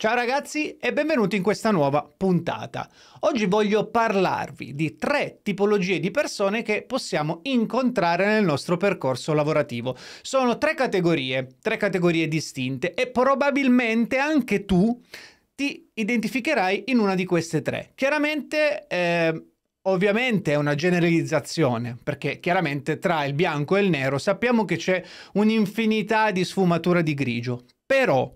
Ciao ragazzi e benvenuti in questa nuova puntata. Oggi voglio parlarvi di tre tipologie di persone che possiamo incontrare nel nostro percorso lavorativo. Sono tre categorie, tre categorie distinte e probabilmente anche tu ti identificherai in una di queste tre. Chiaramente eh, Ovviamente è una generalizzazione, perché chiaramente tra il bianco e il nero sappiamo che c'è un'infinità di sfumatura di grigio, però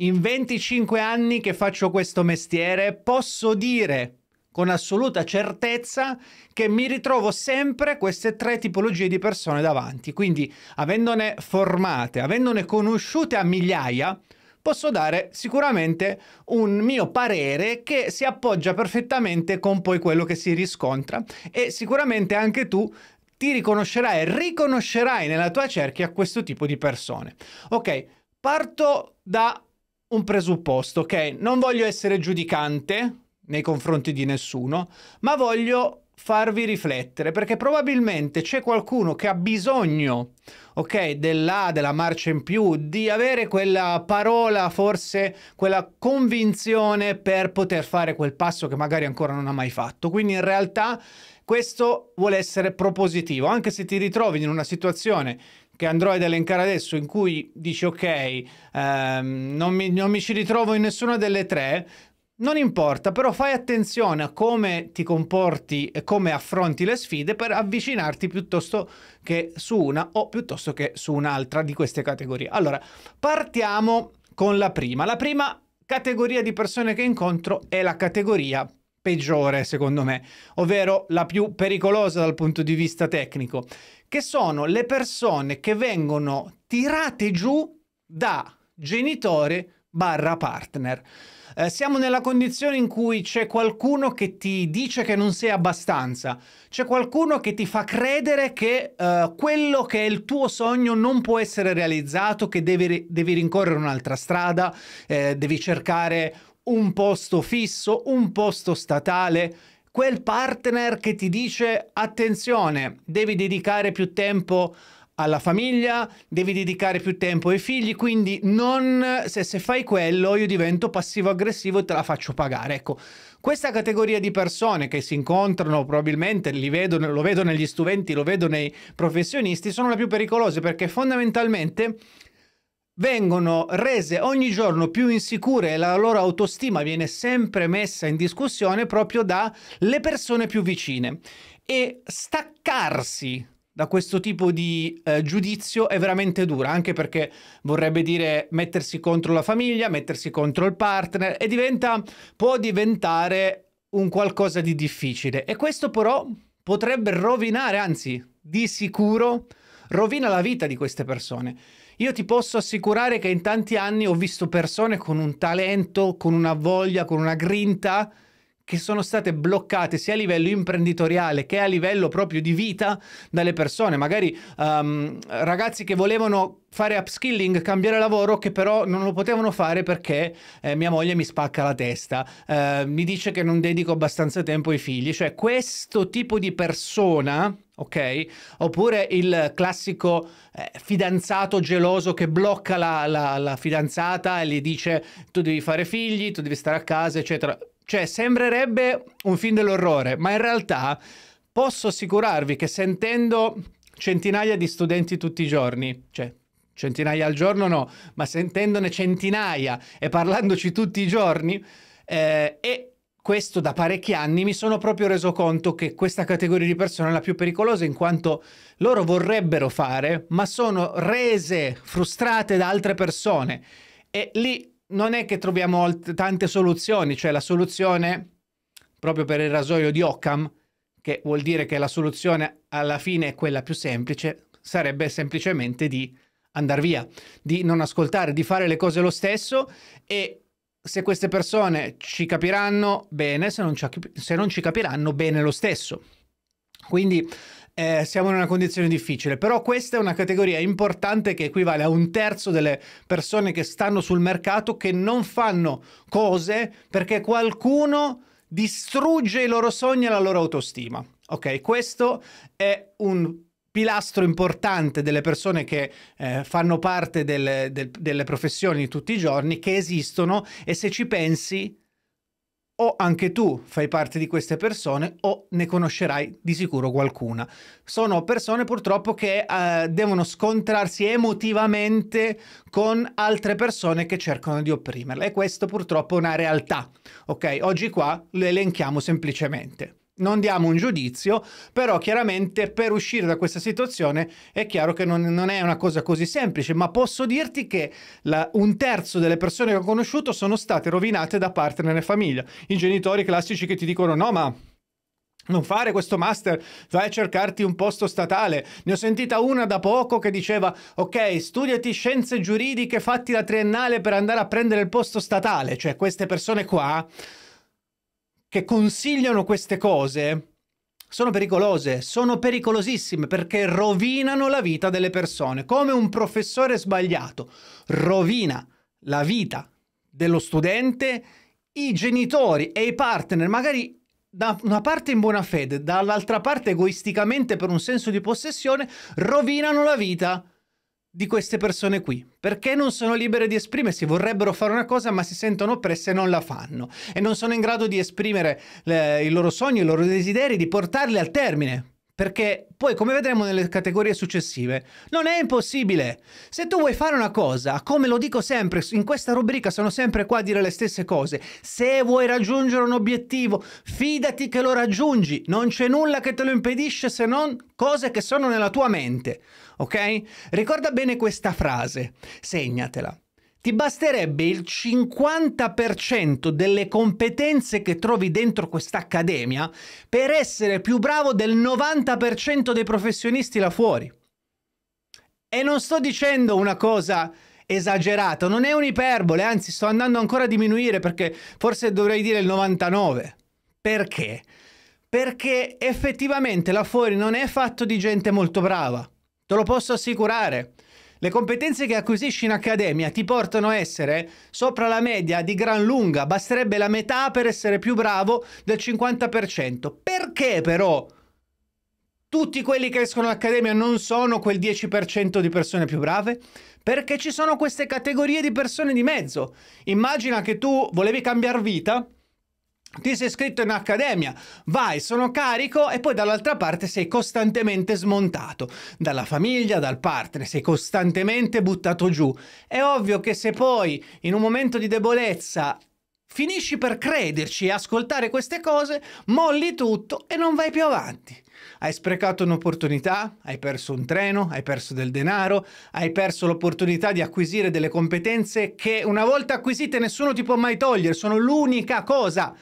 in 25 anni che faccio questo mestiere posso dire con assoluta certezza che mi ritrovo sempre queste tre tipologie di persone davanti. Quindi, avendone formate, avendone conosciute a migliaia, posso dare sicuramente un mio parere che si appoggia perfettamente con poi quello che si riscontra e sicuramente anche tu ti riconoscerai e riconoscerai nella tua cerchia questo tipo di persone. Ok, parto da un presupposto, ok? Non voglio essere giudicante nei confronti di nessuno, ma voglio farvi riflettere perché probabilmente c'è qualcuno che ha bisogno, ok, della, della marcia in più, di avere quella parola, forse quella convinzione per poter fare quel passo che magari ancora non ha mai fatto. Quindi in realtà questo vuole essere propositivo, anche se ti ritrovi in una situazione che andrò ad elencare adesso, in cui dici ok, ehm, non, mi, non mi ci ritrovo in nessuna delle tre, non importa, però fai attenzione a come ti comporti e come affronti le sfide per avvicinarti piuttosto che su una o piuttosto che su un'altra di queste categorie. Allora, partiamo con la prima. La prima categoria di persone che incontro è la categoria peggiore, secondo me, ovvero la più pericolosa dal punto di vista tecnico, che sono le persone che vengono tirate giù da genitore barra partner. Eh, siamo nella condizione in cui c'è qualcuno che ti dice che non sei abbastanza, c'è qualcuno che ti fa credere che eh, quello che è il tuo sogno non può essere realizzato, che devi, devi rincorrere un'altra strada, eh, devi cercare un posto fisso, un posto statale, quel partner che ti dice attenzione, devi dedicare più tempo alla famiglia, devi dedicare più tempo ai figli, quindi non se, se fai quello io divento passivo aggressivo e te la faccio pagare. Ecco, questa categoria di persone che si incontrano probabilmente, vedo, lo vedo negli studenti, lo vedo nei professionisti, sono le più pericolose perché fondamentalmente vengono rese ogni giorno più insicure e la loro autostima viene sempre messa in discussione proprio dalle persone più vicine. E staccarsi da questo tipo di eh, giudizio è veramente dura, anche perché vorrebbe dire mettersi contro la famiglia, mettersi contro il partner e diventa, può diventare un qualcosa di difficile. E questo però potrebbe rovinare, anzi di sicuro, rovina la vita di queste persone. Io ti posso assicurare che in tanti anni ho visto persone con un talento, con una voglia, con una grinta che sono state bloccate sia a livello imprenditoriale che a livello proprio di vita dalle persone, magari um, ragazzi che volevano fare upskilling, cambiare lavoro, che però non lo potevano fare perché eh, mia moglie mi spacca la testa, eh, mi dice che non dedico abbastanza tempo ai figli, cioè questo tipo di persona ok? Oppure il classico eh, fidanzato geloso che blocca la, la, la fidanzata e gli dice tu devi fare figli, tu devi stare a casa, eccetera. Cioè, sembrerebbe un film dell'orrore, ma in realtà posso assicurarvi che sentendo centinaia di studenti tutti i giorni, cioè centinaia al giorno no, ma sentendone centinaia e parlandoci tutti i giorni, eh, e questo da parecchi anni mi sono proprio reso conto che questa categoria di persone è la più pericolosa in quanto loro vorrebbero fare, ma sono rese frustrate da altre persone. E lì non è che troviamo tante soluzioni, cioè la soluzione, proprio per il rasoio di Occam, che vuol dire che la soluzione alla fine è quella più semplice, sarebbe semplicemente di andare via, di non ascoltare, di fare le cose lo stesso e se queste persone ci capiranno bene, se non ci, se non ci capiranno bene lo stesso. Quindi eh, siamo in una condizione difficile, però questa è una categoria importante che equivale a un terzo delle persone che stanno sul mercato che non fanno cose perché qualcuno distrugge i loro sogni e la loro autostima. Ok, questo è un pilastro importante delle persone che eh, fanno parte delle, del, delle professioni di tutti i giorni, che esistono e se ci pensi o anche tu fai parte di queste persone o ne conoscerai di sicuro qualcuna. Sono persone purtroppo che eh, devono scontrarsi emotivamente con altre persone che cercano di opprimerle e questo purtroppo è una realtà. Ok, oggi qua lo elenchiamo semplicemente non diamo un giudizio, però chiaramente per uscire da questa situazione è chiaro che non, non è una cosa così semplice, ma posso dirti che la, un terzo delle persone che ho conosciuto sono state rovinate da partner e famiglia, i genitori classici che ti dicono no ma non fare questo master, vai a cercarti un posto statale. Ne ho sentita una da poco che diceva, ok, studiati scienze giuridiche, fatti la triennale per andare a prendere il posto statale. Cioè, queste persone qua che consigliano queste cose sono pericolose, sono pericolosissime perché rovinano la vita delle persone. Come un professore sbagliato rovina la vita dello studente, i genitori e i partner, magari da una parte in buona fede, dall'altra parte egoisticamente per un senso di possessione, rovinano la vita di queste persone qui, perché non sono libere di esprimersi, vorrebbero fare una cosa ma si sentono oppresse e non la fanno e non sono in grado di esprimere le, i loro sogni, i loro desideri, di portarli al termine. Perché poi, come vedremo nelle categorie successive, non è impossibile. Se tu vuoi fare una cosa, come lo dico sempre, in questa rubrica sono sempre qua a dire le stesse cose, se vuoi raggiungere un obiettivo, fidati che lo raggiungi, non c'è nulla che te lo impedisce se non cose che sono nella tua mente ok? Ricorda bene questa frase, segnatela. Ti basterebbe il 50% delle competenze che trovi dentro quest'accademia per essere più bravo del 90% dei professionisti là fuori. E non sto dicendo una cosa esagerata, non è un'iperbole, anzi sto andando ancora a diminuire perché forse dovrei dire il 99. Perché? Perché effettivamente là fuori non è fatto di gente molto brava Te lo posso assicurare. Le competenze che acquisisci in accademia ti portano a essere sopra la media di gran lunga, basterebbe la metà per essere più bravo del 50%. Perché però tutti quelli che escono all'accademia non sono quel 10% di persone più brave? Perché ci sono queste categorie di persone di mezzo. Immagina che tu volevi cambiare vita ti sei iscritto in accademia, vai, sono carico e poi dall'altra parte sei costantemente smontato, dalla famiglia, dal partner, sei costantemente buttato giù. È ovvio che se poi in un momento di debolezza finisci per crederci e ascoltare queste cose, molli tutto e non vai più avanti. Hai sprecato un'opportunità, hai perso un treno, hai perso del denaro, hai perso l'opportunità di acquisire delle competenze che una volta acquisite nessuno ti può mai togliere, sono l'unica cosa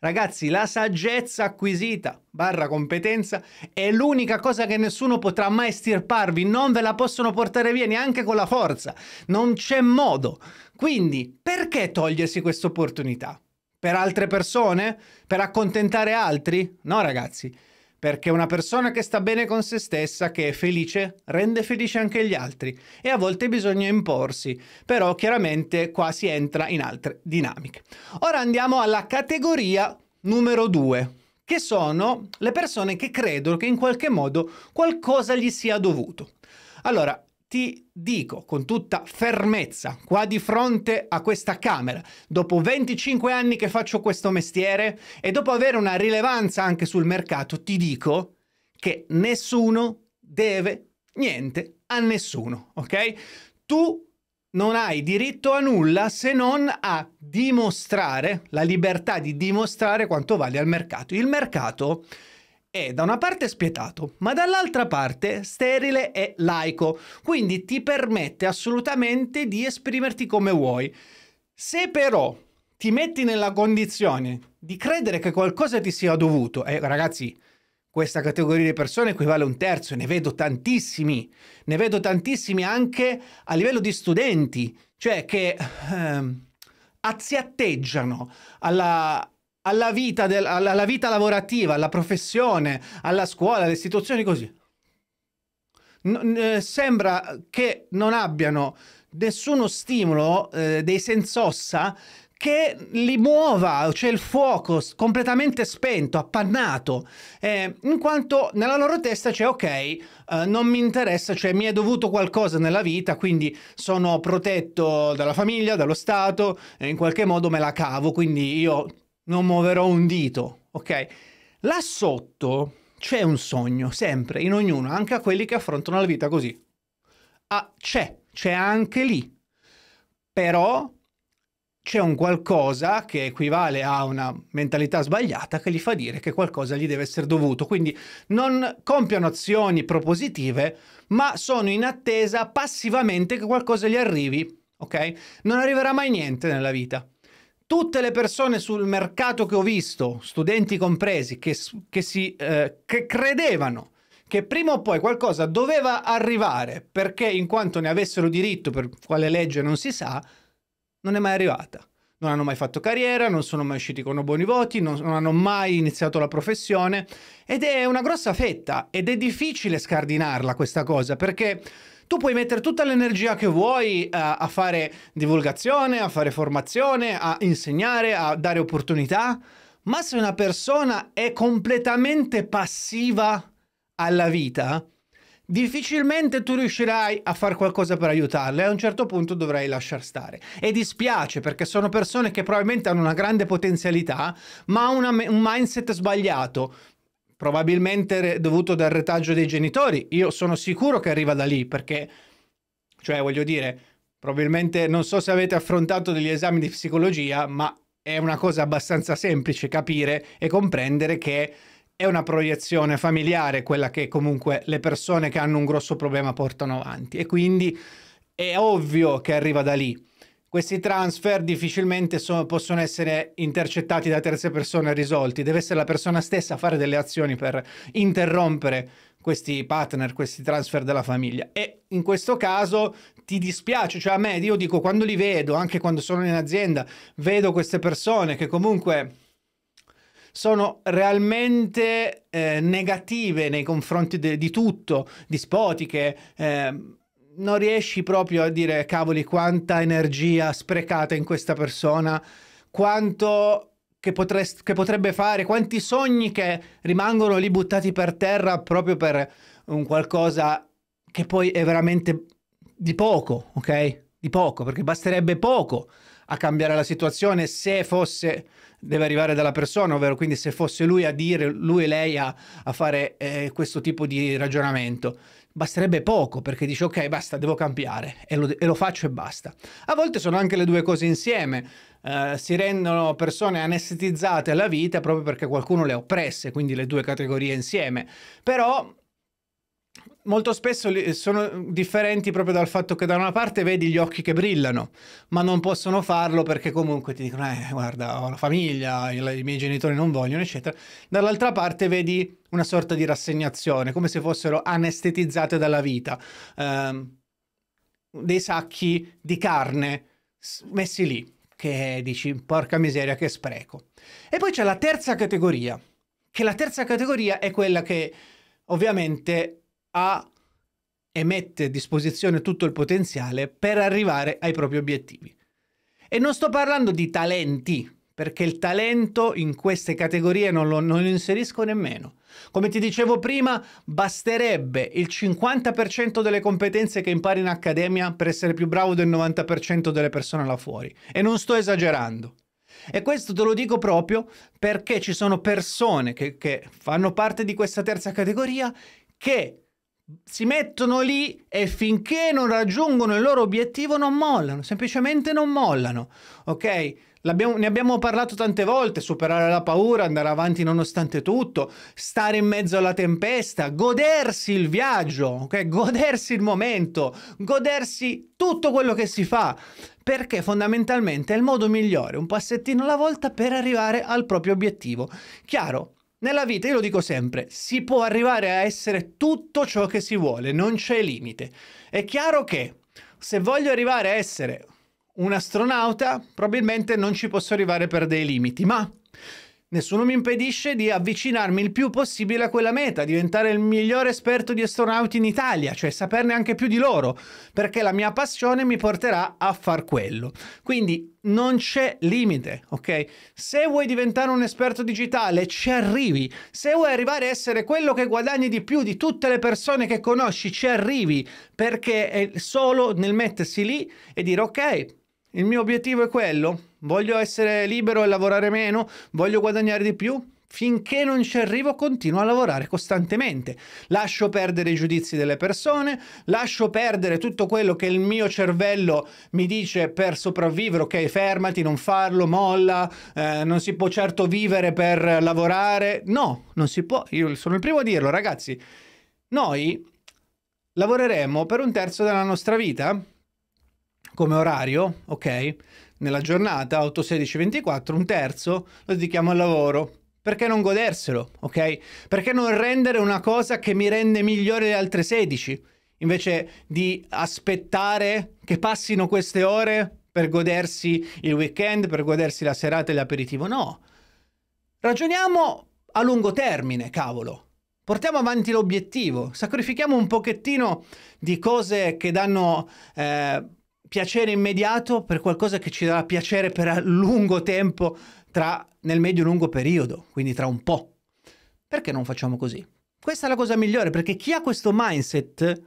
Ragazzi, la saggezza acquisita barra competenza è l'unica cosa che nessuno potrà mai stirparvi, non ve la possono portare via neanche con la forza, non c'è modo. Quindi, perché togliersi questa opportunità? Per altre persone? Per accontentare altri? No, ragazzi. Perché una persona che sta bene con se stessa, che è felice, rende felice anche gli altri e a volte bisogna imporsi, però chiaramente qua si entra in altre dinamiche. Ora andiamo alla categoria numero 2, che sono le persone che credono che in qualche modo qualcosa gli sia dovuto. Allora, ti dico con tutta fermezza, qua di fronte a questa Camera, dopo 25 anni che faccio questo mestiere e dopo avere una rilevanza anche sul mercato, ti dico che nessuno deve niente a nessuno, ok? Tu non hai diritto a nulla se non a dimostrare la libertà di dimostrare quanto vale al mercato. Il mercato è da una parte spietato, ma dall'altra parte sterile e laico, quindi ti permette assolutamente di esprimerti come vuoi. Se però ti metti nella condizione di credere che qualcosa ti sia dovuto, e eh, ragazzi, questa categoria di persone equivale a un terzo, ne vedo tantissimi, ne vedo tantissimi anche a livello di studenti, cioè che ehm, azziatteggiano alla, alla vita, del, alla, alla vita lavorativa, alla professione, alla scuola, alle istituzioni così. N sembra che non abbiano nessuno stimolo eh, dei sensossa che li muova, cioè il fuoco completamente spento, appannato, eh, in quanto nella loro testa c'è ok, eh, non mi interessa, cioè mi è dovuto qualcosa nella vita, quindi sono protetto dalla famiglia, dallo Stato, e in qualche modo me la cavo, quindi io non muoverò un dito, ok? Là sotto c'è un sogno, sempre, in ognuno, anche a quelli che affrontano la vita così. Ah, c'è, c'è anche lì. Però c'è un qualcosa che equivale a una mentalità sbagliata che gli fa dire che qualcosa gli deve essere dovuto. Quindi non compiono azioni propositive, ma sono in attesa passivamente che qualcosa gli arrivi, ok? Non arriverà mai niente nella vita tutte le persone sul mercato che ho visto, studenti compresi, che, che, si, eh, che credevano che prima o poi qualcosa doveva arrivare perché in quanto ne avessero diritto per quale legge non si sa, non è mai arrivata. Non hanno mai fatto carriera, non sono mai usciti con buoni voti, non, non hanno mai iniziato la professione ed è una grossa fetta ed è difficile scardinarla questa cosa perché tu puoi mettere tutta l'energia che vuoi a, eh, a fare divulgazione, a fare formazione, a insegnare, a dare opportunità, ma se una persona è completamente passiva alla vita, difficilmente tu riuscirai a fare qualcosa per aiutarle, a un certo punto dovrai lasciar stare. E dispiace perché sono persone che probabilmente hanno una grande potenzialità, ma una, un mindset sbagliato, probabilmente dovuto dal retaggio dei genitori. Io sono sicuro che arriva da lì perché, cioè voglio dire, probabilmente non so se avete affrontato degli esami di psicologia, ma è una cosa abbastanza semplice capire e comprendere che è una proiezione familiare quella che comunque le persone che hanno un grosso problema portano avanti e quindi è ovvio che arriva da lì questi transfer difficilmente sono, possono essere intercettati da terze persone e risolti. Deve essere la persona stessa a fare delle azioni per interrompere questi partner, questi transfer della famiglia. E in questo caso ti dispiace, cioè a me, io dico quando li vedo, anche quando sono in azienda, vedo queste persone che comunque sono realmente eh, negative nei confronti de, di tutto, dispotiche, eh, non riesci proprio a dire cavoli quanta energia sprecata in questa persona, quanto che, potrest, che potrebbe fare, quanti sogni che rimangono lì buttati per terra proprio per un qualcosa che poi è veramente di poco, ok? Di poco, perché basterebbe poco a cambiare la situazione se fosse, deve arrivare dalla persona, ovvero quindi se fosse lui a dire, lui e lei a, a fare eh, questo tipo di ragionamento basterebbe poco perché dici ok basta devo cambiare e lo, e lo faccio e basta. A volte sono anche le due cose insieme, uh, si rendono persone anestetizzate alla vita proprio perché qualcuno le ha oppresse, quindi le due categorie insieme, però molto spesso sono differenti proprio dal fatto che da una parte vedi gli occhi che brillano, ma non possono farlo perché comunque ti dicono, eh, guarda, ho la famiglia, i miei genitori non vogliono, eccetera. Dall'altra parte vedi una sorta di rassegnazione, come se fossero anestetizzate dalla vita, ehm, dei sacchi di carne messi lì, che dici, porca miseria, che spreco. E poi c'è la terza categoria, che la terza categoria è quella che ovviamente ha e mette a disposizione tutto il potenziale per arrivare ai propri obiettivi. E non sto parlando di talenti, perché il talento in queste categorie non lo, non lo inserisco nemmeno. Come ti dicevo prima, basterebbe il 50% delle competenze che impari in accademia per essere più bravo del 90% delle persone là fuori. E non sto esagerando. E questo te lo dico proprio perché ci sono persone che, che fanno parte di questa terza categoria che si mettono lì e finché non raggiungono il loro obiettivo non mollano, semplicemente non mollano, ok? L'abbiamo, ne abbiamo parlato tante volte, superare la paura, andare avanti nonostante tutto, stare in mezzo alla tempesta, godersi il viaggio, okay? godersi il momento, godersi tutto quello che si fa, perché fondamentalmente è il modo migliore, un passettino alla volta per arrivare al proprio obiettivo. Chiaro, nella vita, io lo dico sempre, si può arrivare a essere tutto ciò che si vuole, non c'è limite. È chiaro che se voglio arrivare a essere un astronauta, probabilmente non ci posso arrivare per dei limiti, ma Nessuno mi impedisce di avvicinarmi il più possibile a quella meta, diventare il migliore esperto di astronauti in Italia, cioè saperne anche più di loro, perché la mia passione mi porterà a far quello. Quindi non c'è limite, ok? Se vuoi diventare un esperto digitale, ci arrivi. Se vuoi arrivare a essere quello che guadagni di più di tutte le persone che conosci, ci arrivi, perché è solo nel mettersi lì e dire ok, il mio obiettivo è quello, Voglio essere libero e lavorare meno? Voglio guadagnare di più? Finché non ci arrivo continuo a lavorare costantemente. Lascio perdere i giudizi delle persone, lascio perdere tutto quello che il mio cervello mi dice per sopravvivere, ok fermati, non farlo, molla, eh, non si può certo vivere per lavorare. No, non si può, io sono il primo a dirlo ragazzi. Noi lavoreremo per un terzo della nostra vita come orario, ok? nella giornata, 8, 16, 24, un terzo lo dedichiamo al lavoro. Perché non goderselo, ok? Perché non rendere una cosa che mi rende migliore le altre 16? Invece di aspettare che passino queste ore per godersi il weekend, per godersi la serata e l'aperitivo. No. Ragioniamo a lungo termine, cavolo. Portiamo avanti l'obiettivo, sacrifichiamo un pochettino di cose che danno eh, piacere immediato per qualcosa che ci darà piacere per lungo tempo, tra, nel medio-lungo periodo, quindi tra un po'. Perché non facciamo così? Questa è la cosa migliore, perché chi ha questo mindset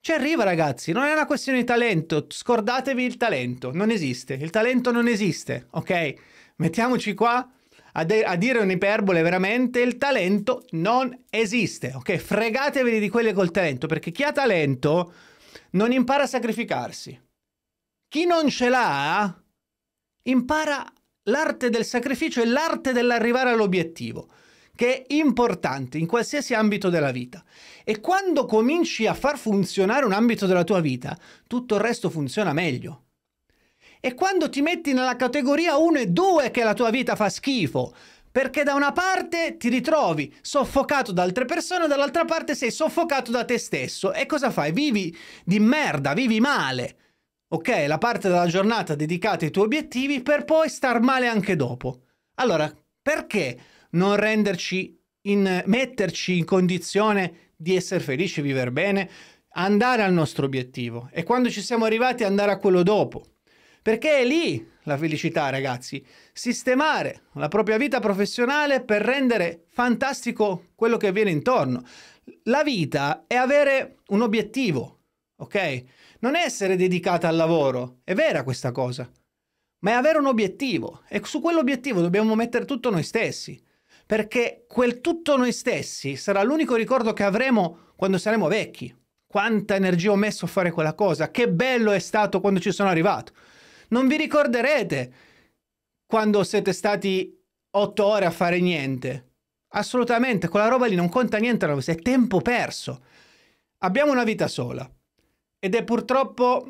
ci arriva, ragazzi. Non è una questione di talento. Scordatevi il talento. Non esiste. Il talento non esiste, ok? Mettiamoci qua a, de- a dire un'iperbole veramente. Il talento non esiste, ok? Fregatevi di quelle col talento, perché chi ha talento non impara a sacrificarsi. Chi non ce l'ha impara l'arte del sacrificio e l'arte dell'arrivare all'obiettivo, che è importante in qualsiasi ambito della vita. E quando cominci a far funzionare un ambito della tua vita, tutto il resto funziona meglio. E quando ti metti nella categoria 1 e 2 che la tua vita fa schifo, perché da una parte ti ritrovi soffocato da altre persone, dall'altra parte sei soffocato da te stesso. E cosa fai? Vivi di merda, vivi male ok? La parte della giornata dedicata ai tuoi obiettivi per poi star male anche dopo. Allora, perché non renderci in, metterci in condizione di essere felici, vivere bene, andare al nostro obiettivo e quando ci siamo arrivati andare a quello dopo? Perché è lì la felicità, ragazzi. Sistemare la propria vita professionale per rendere fantastico quello che avviene intorno. La vita è avere un obiettivo, ok? non è essere dedicata al lavoro, è vera questa cosa, ma è avere un obiettivo e su quell'obiettivo dobbiamo mettere tutto noi stessi, perché quel tutto noi stessi sarà l'unico ricordo che avremo quando saremo vecchi. Quanta energia ho messo a fare quella cosa, che bello è stato quando ci sono arrivato. Non vi ricorderete quando siete stati otto ore a fare niente. Assolutamente, quella roba lì non conta niente, è tempo perso. Abbiamo una vita sola ed è purtroppo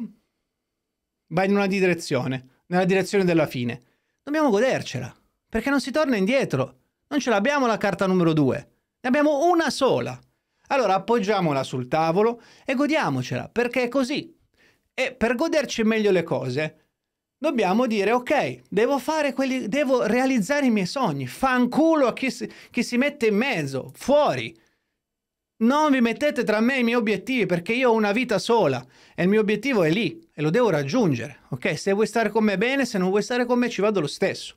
va in una direzione, nella direzione della fine. Dobbiamo godercela, perché non si torna indietro. Non ce l'abbiamo la carta numero due, ne abbiamo una sola. Allora appoggiamola sul tavolo e godiamocela, perché è così. E per goderci meglio le cose, dobbiamo dire ok, devo, fare quelli, devo realizzare i miei sogni, fanculo a chi si, chi si mette in mezzo, fuori. Non vi mettete tra me e i miei obiettivi perché io ho una vita sola e il mio obiettivo è lì e lo devo raggiungere. Ok, se vuoi stare con me bene, se non vuoi stare con me ci vado lo stesso.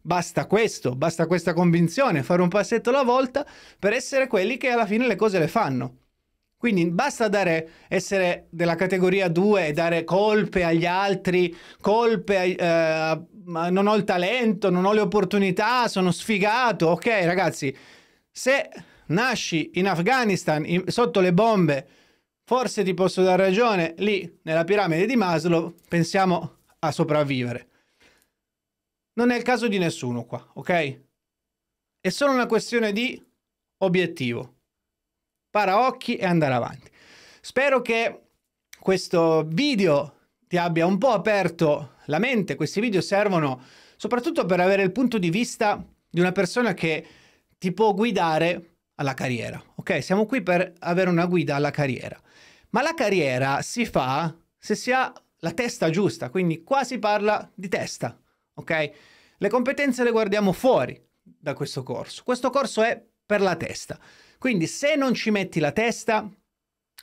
Basta questo, basta questa convinzione, fare un passetto alla volta per essere quelli che alla fine le cose le fanno. Quindi basta dare, essere della categoria 2 e dare colpe agli altri, colpe ai, eh, non ho il talento, non ho le opportunità, sono sfigato. Ok ragazzi, se nasci in Afghanistan in, sotto le bombe, forse ti posso dare ragione, lì nella piramide di Maslow pensiamo a sopravvivere. Non è il caso di nessuno qua, ok? È solo una questione di obiettivo, paraocchi e andare avanti. Spero che questo video ti abbia un po' aperto la mente, questi video servono soprattutto per avere il punto di vista di una persona che ti può guidare alla carriera, ok? Siamo qui per avere una guida alla carriera. Ma la carriera si fa se si ha la testa giusta, quindi qua si parla di testa, ok? Le competenze le guardiamo fuori da questo corso. Questo corso è per la testa. Quindi se non ci metti la testa,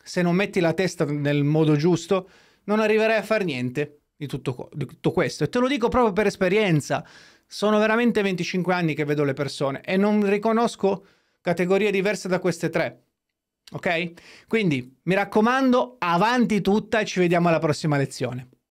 se non metti la testa nel modo giusto, non arriverai a fare niente di tutto, di tutto questo. E te lo dico proprio per esperienza. Sono veramente 25 anni che vedo le persone e non riconosco categorie diverse da queste tre. Ok? Quindi mi raccomando, avanti tutta e ci vediamo alla prossima lezione.